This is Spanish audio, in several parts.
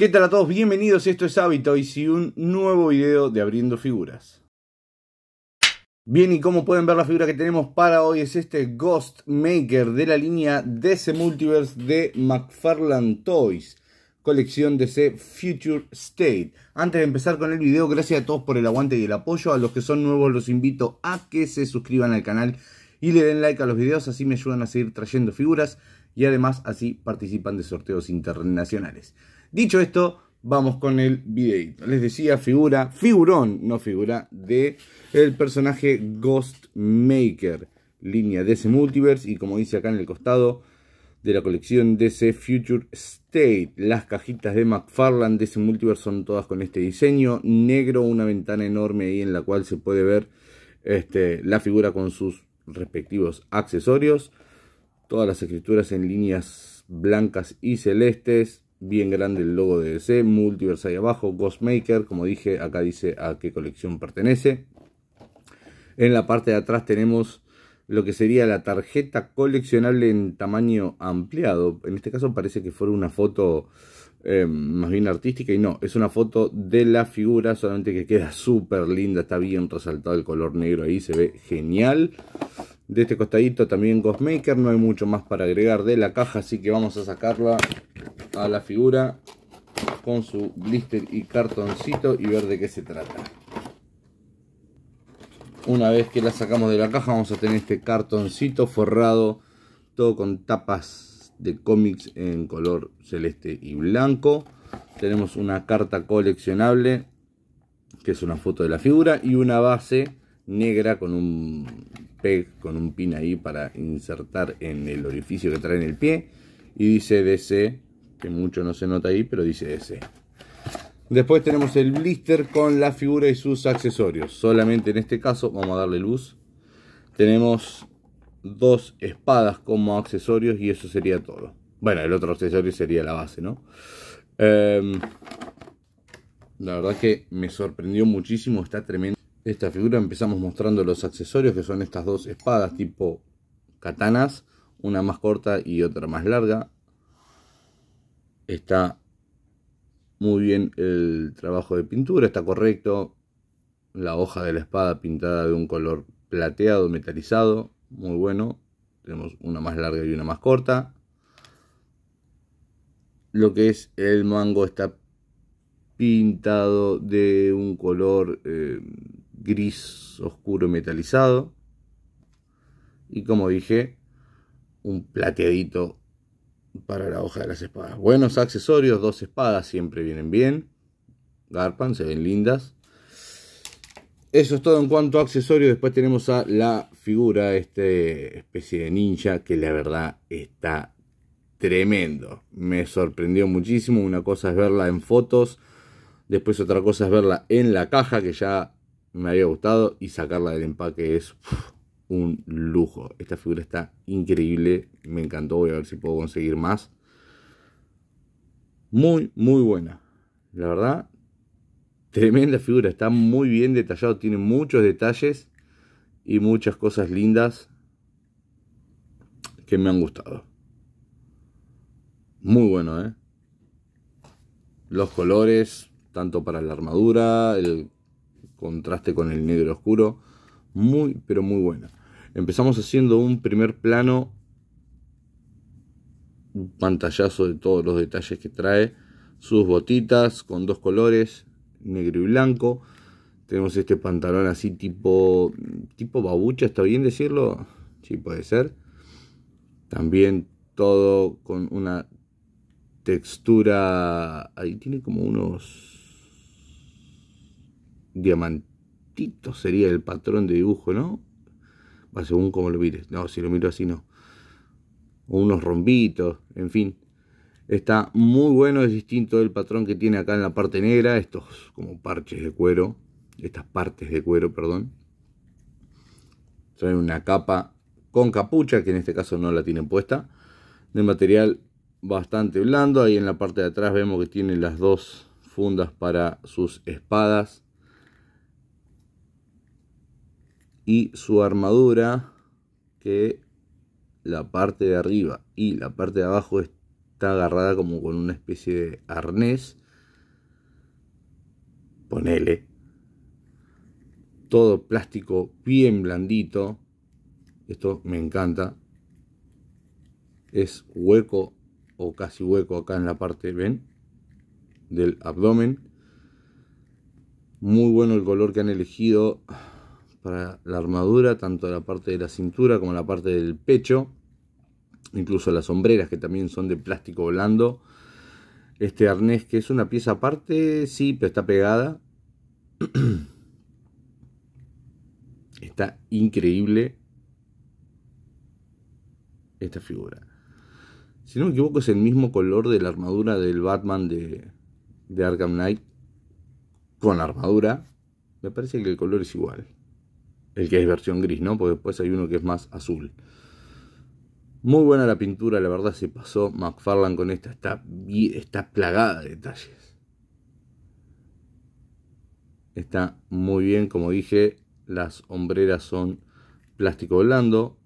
¿Qué tal a todos? Bienvenidos, esto es Hábito y si un nuevo video de Abriendo Figuras. Bien, y como pueden ver, la figura que tenemos para hoy es este Ghost Maker de la línea DC Multiverse de McFarland Toys colección DC Future State. Antes de empezar con el video, gracias a todos por el aguante y el apoyo. A los que son nuevos los invito a que se suscriban al canal y le den like a los videos, así me ayudan a seguir trayendo figuras y además así participan de sorteos internacionales. Dicho esto, vamos con el videito. Les decía figura, figurón, no figura, de el personaje Ghost Maker, línea DC Multiverse y como dice acá en el costado de la colección DC Future State. Las cajitas de McFarland DC Multiverse son todas con este diseño negro, una ventana enorme ahí en la cual se puede ver este, la figura con sus respectivos accesorios todas las escrituras en líneas blancas y celestes, bien grande el logo de DC, Multiverse ahí abajo, Ghostmaker, como dije, acá dice a qué colección pertenece. En la parte de atrás tenemos lo que sería la tarjeta coleccionable en tamaño ampliado. En este caso parece que fuera una foto em, más bien artística y no, es una foto de la figura, solamente que queda súper linda, está bien resaltado el color negro ahí, se ve genial. De este costadito también Ghostmaker, no hay mucho más para agregar de la caja, así que vamos a sacarla a la figura con su blister y cartoncito y ver de qué se trata. Una vez que la sacamos de la caja vamos a tener este cartoncito forrado, todo con tapas de cómics en color celeste y blanco. Tenemos una carta coleccionable, que es una foto de la figura, y una base negra con un peg con un pin ahí para insertar en el orificio que trae en el pie. Y dice DC, que mucho no se nota ahí, pero dice DC. Después tenemos el blister con la figura y sus accesorios. Solamente en este caso vamos a darle luz. Tenemos dos espadas como accesorios y eso sería todo. Bueno, el otro accesorio sería la base, ¿no? Em, la verdad que me sorprendió muchísimo, está tremendo esta figura empezamos mostrando los accesorios que son estas dos espadas tipo katanas, una más corta y otra más larga. Está muy bien el trabajo de pintura, está correcto. La hoja de la espada pintada de un color plateado, metalizado, muy bueno. Tenemos una más larga y una más corta. Lo que es el mango está pintado de un color eh, gris oscuro metalizado. Y como dije, un plateadito para la hoja de las espadas. Buenos accesorios, dos espadas siempre vienen bien. Garpan, se ven lindas. Eso es todo en cuanto a accesorios. Después tenemos a la figura, esta especie de ninja, que la verdad está tremendo. Me sorprendió muchísimo. Una cosa es verla en fotos, después otra cosa es verla en la caja, que ya me había gustado y sacarla del empaque es un lujo. Esta figura está increíble, me encantó, voy a ver si puedo conseguir más. Muy, muy buena. La verdad, tremenda figura, está muy bien detallado, tiene muchos detalles y muchas cosas lindas que me han gustado. Muy bueno, ¿eh? Los colores, tanto para la armadura, el contraste con el negro oscuro. Muy, pero muy buena. Empezamos haciendo un primer plano, un pantallazo de todos los detalles que trae. Sus botitas con dos colores, negro y blanco. Tenemos este pantalón así tipo, tipo babucha, ¿está bien decirlo? Sí, puede ser. También todo con una textura... Ahí tiene como unos diamantito sería el patrón de dibujo, ¿no? Va según como lo mires. No, si lo miro así no. Unos rombitos, en fin. Está muy bueno, es distinto del patrón que tiene acá en la parte negra, estos como parches de cuero, estas partes de cuero, perdón. Traen una capa con capucha, que en este caso no la tienen puesta, de material bastante blando. Ahí en la parte de atrás vemos que tiene las dos fundas para sus espadas y su armadura que la parte de arriba y la parte de abajo está agarrada como con una especie de arnés. Ponele. Todo plástico bien blandito. Esto me encanta. Es hueco o casi hueco acá en la parte, ¿ven? Del abdomen. Muy bueno el color que han elegido la armadura, tanto la parte de la cintura como la parte del pecho, incluso las sombreras que también son de plástico blando. Este arnés que es una pieza aparte, sí, pero está pegada. está increíble esta figura. Si no me equivoco es el mismo color de la armadura del Batman de, de Arkham Knight. Con la armadura. Me parece que el color es igual el que es versión gris, ¿no? Porque después hay uno que es más azul. Muy buena la pintura, la verdad se pasó. McFarlane con esta está, está plagada de detalles. Está muy bien, como dije, las hombreras son plástico blando,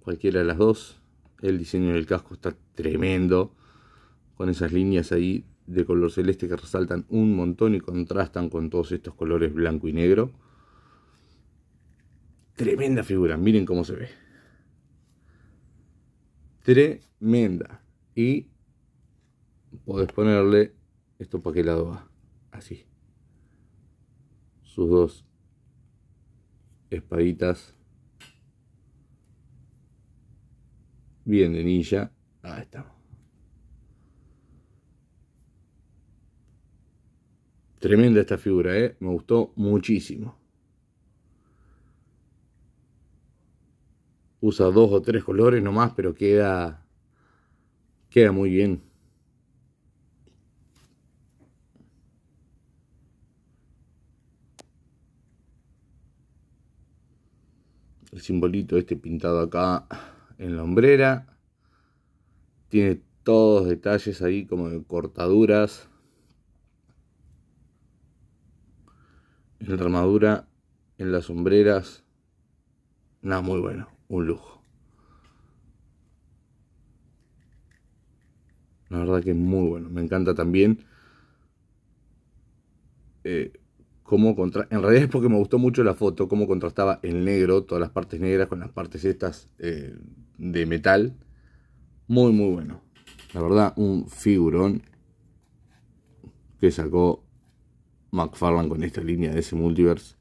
cualquiera de las dos. El diseño del casco está tremendo, con esas líneas ahí de color celeste que resaltan un montón y contrastan con todos estos colores blanco y negro. Tremenda figura, miren cómo se ve. Tremenda. Y podés ponerle esto para qué lado va. Así. Sus dos espaditas. Bien de ninja. Ahí estamos. Tremenda esta figura, ¿eh? me gustó muchísimo. usa dos o tres colores nomás, pero queda, queda muy bien. El simbolito este pintado acá en la hombrera. Tiene todos los detalles ahí como de cortaduras. En la armadura, en las sombreras. Nada, muy bueno un lujo. La verdad que es muy bueno. Me encanta también eh, cómo En realidad es porque me gustó mucho la foto, cómo contrastaba el negro, todas las partes negras con las partes estas eh, de metal. Muy, muy bueno. La verdad, un figurón que sacó McFarlane con esta línea de ese multiverse.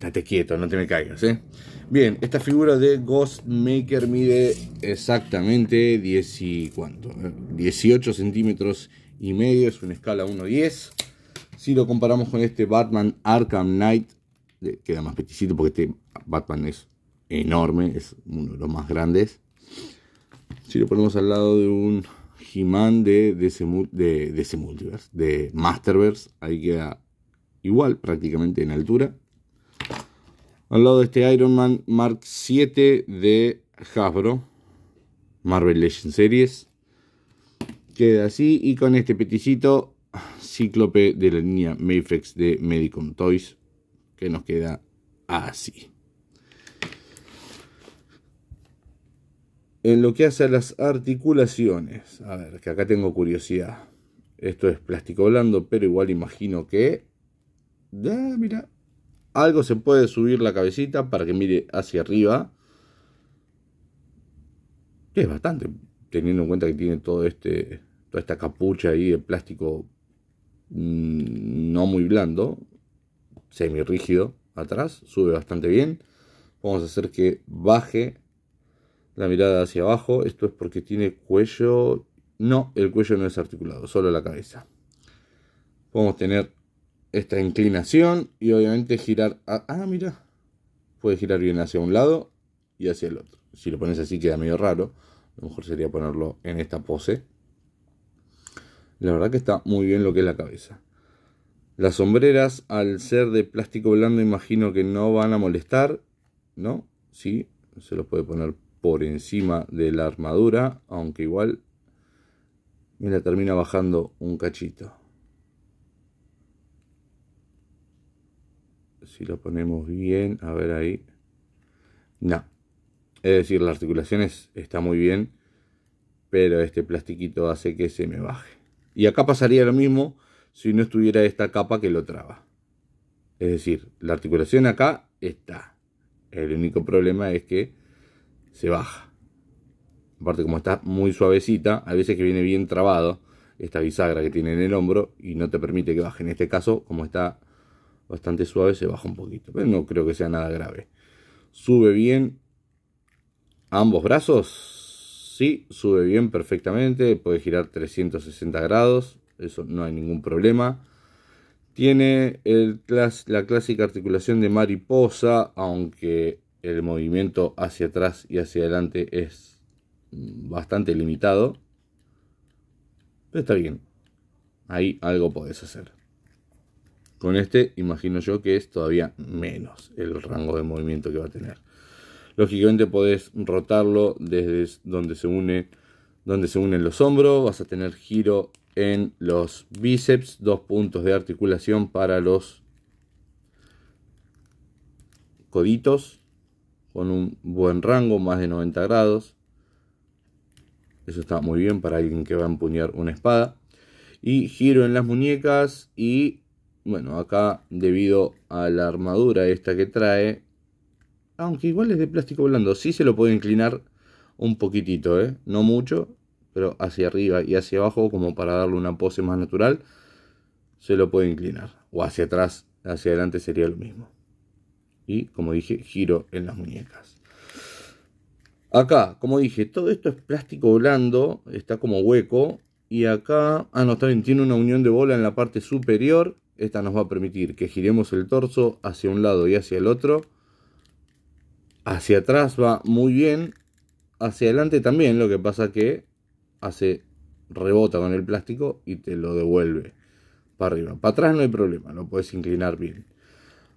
Date quieto, no te me caigas, ¿eh? Bien, esta figura de Ghost Maker mide exactamente 10 y ¿cuánto? 18 centímetros y medio, es una escala 1.10. Si lo comparamos con este Batman Arkham Knight, queda más peticito porque este Batman es enorme, es uno de los más grandes. Si lo ponemos al lado de un He-Man de, de, multiverse, de Masterverse, ahí queda igual prácticamente en altura. Al lado de este Iron Man Mark 7 de Hasbro, Marvel Legends Series. Queda así y con este peticito cíclope de la línea Mayflex de Medicom Toys, que nos queda así. En lo que hace a las articulaciones, a ver, que acá tengo curiosidad. Esto es plástico blando, pero igual imagino que... Ah, mira, algo se puede subir la cabecita para que mire hacia arriba. Que es bastante, teniendo en cuenta que tiene todo este, toda esta capucha ahí de plástico mm, no muy blando, semi rígido atrás, sube bastante bien. Vamos a hacer que baje la mirada hacia abajo. Esto es porque tiene cuello. No, el cuello no es articulado, solo la cabeza. Podemos tener esta inclinación y obviamente girar... A, ah, mira. Puede girar bien hacia un lado y hacia el otro. Si lo pones así queda medio raro. Lo mejor sería ponerlo en esta pose. La verdad que está muy bien lo que es la cabeza. Las sombreras, al ser de plástico blando, imagino que no van a molestar. ¿No? Sí, se los puede poner por encima de la armadura. Aunque igual... Mira, termina bajando un cachito. si lo ponemos bien, a ver ahí. No. Es decir, la articulación está muy bien, pero este plastiquito hace que se me baje. Y acá pasaría lo mismo si no estuviera esta capa que lo traba. Es decir, la articulación acá está. El único problema es que se baja. Aparte, como está muy suavecita, a veces que viene bien trabado esta bisagra que tiene en el hombro y no te permite que baje. En este caso, como está bastante suave, se baja un poquito, pero no creo que sea nada grave. Sube bien ambos brazos, sí, sube bien perfectamente, puede girar 360 grados, eso no hay ningún problema. Tiene la clásica articulación de mariposa, aunque el movimiento hacia atrás y hacia adelante es bastante limitado. Pero está bien, ahí algo podés hacer. Con este imagino yo que es todavía menos el rango de movimiento que va a tener. Lógicamente podés rotarlo desde donde se, une, donde se unen los hombros, vas a tener giro en los bíceps, dos puntos de articulación para los coditos con un buen rango, más de 90 grados. Eso está muy bien para alguien que va a empuñar una espada. Y giro en las muñecas y bueno, acá debido a la armadura esta que trae, aunque igual es de plástico blando, sí se lo puede inclinar un poquitito, ¿eh? no mucho, pero hacia arriba y hacia abajo como para darle una pose más natural, se lo puede inclinar. O hacia atrás, hacia adelante sería lo mismo. Y como dije, giro en las muñecas. Acá, como dije, todo esto es plástico blando, está como hueco. Y acá, ah no, está tiene una unión de bola en la parte superior esta nos va a permitir que giremos el torso hacia un lado y hacia el otro. Hacia atrás va muy bien. Hacia adelante también, lo que pasa que hace rebota con el plástico y te lo devuelve para arriba. Para atrás no hay problema, lo puedes inclinar bien.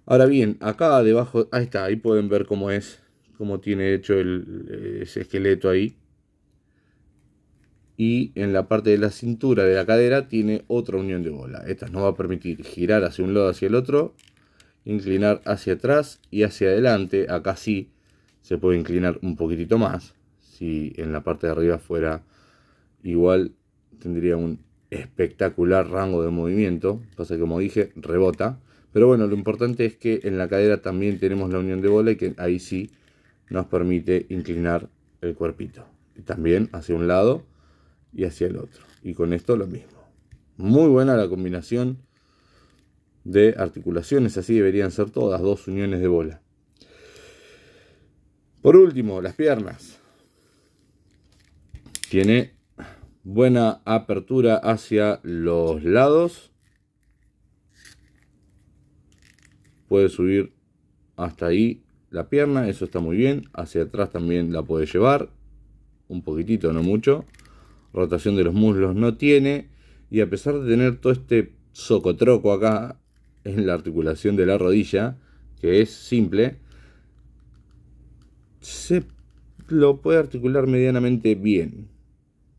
Ahora bien, acá debajo, ahí está, ahí pueden ver cómo es, cómo tiene hecho ese esqueleto ahí y en la parte de la cintura de la cadera tiene otra unión de bola. Esta nos va a permitir girar hacia un lado, hacia el otro, inclinar hacia atrás y hacia adelante. Acá sí se puede inclinar un poquitito más. Si en la parte de arriba fuera igual, tendría un espectacular rango de movimiento. Pasa que como dije, rebota. Pero bueno, lo importante es que en la cadera también tenemos la unión de bola y que ahí sí nos permite inclinar el cuerpito. También hacia un lado y hacia el otro. Y con esto lo mismo. Muy buena la combinación de articulaciones, así deberían ser todas, dos uniones de bola. Por último, las piernas. Tiene buena apertura hacia los lados. Puede subir hasta ahí la pierna, eso está muy bien. Hacia atrás también la puede llevar, un poquitito, no mucho rotación de los muslos no tiene, y a pesar de tener todo este socotroco acá en la articulación de la rodilla, que es simple, se lo puede articular medianamente bien.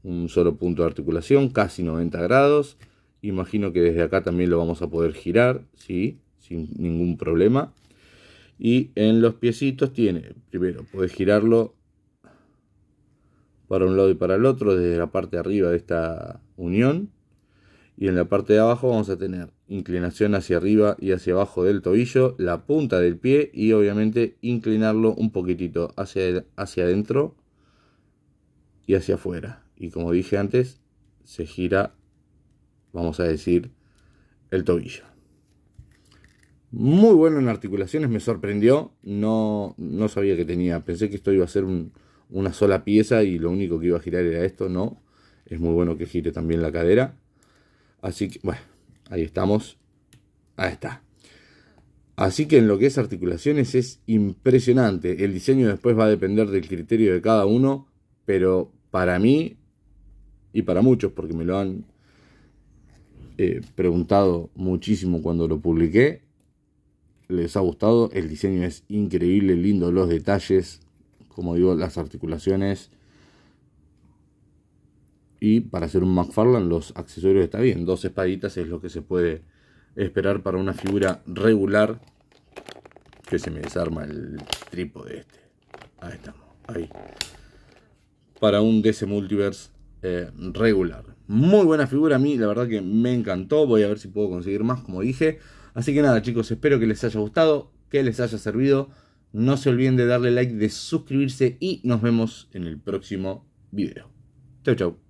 Un solo punto de articulación, casi 90 grados. Imagino que desde acá también lo vamos a poder girar, ¿sí? sin ningún problema. Y en los piecitos tiene, primero, puedes girarlo para un lado y para el otro desde la parte de arriba de esta unión. Y en la parte de abajo vamos a tener inclinación hacia arriba y hacia abajo del tobillo, la punta del pie y obviamente inclinarlo un poquitito hacia, hacia adentro y hacia afuera. Y como dije antes, se gira, vamos a decir, el tobillo. Muy bueno en articulaciones, me sorprendió. No, no sabía que tenía. Pensé que esto iba a ser un, una sola pieza y lo único que iba a girar era esto, no. Es muy bueno que gire también la cadera. Así que, bueno, ahí estamos. Ahí está. Así que en lo que es articulaciones es impresionante. El diseño después va a depender del criterio de cada uno, pero para mí y para muchos, porque me lo han eh, preguntado muchísimo cuando lo publiqué, les ha gustado. El diseño es increíble, lindo, los detalles, como digo, las articulaciones. Y para hacer un McFarlane los accesorios está bien. Dos espaditas es lo que se puede esperar para una figura regular. Que se me desarma el trípode este. Ahí estamos, ahí. Para un DC Multiverse eh, regular. Muy buena figura a mí, la verdad que me encantó. Voy a ver si puedo conseguir más, como dije. Así que nada chicos, espero que les haya gustado, que les haya servido. No se olviden de darle like, de suscribirse y nos vemos en el próximo video. Chau, chau.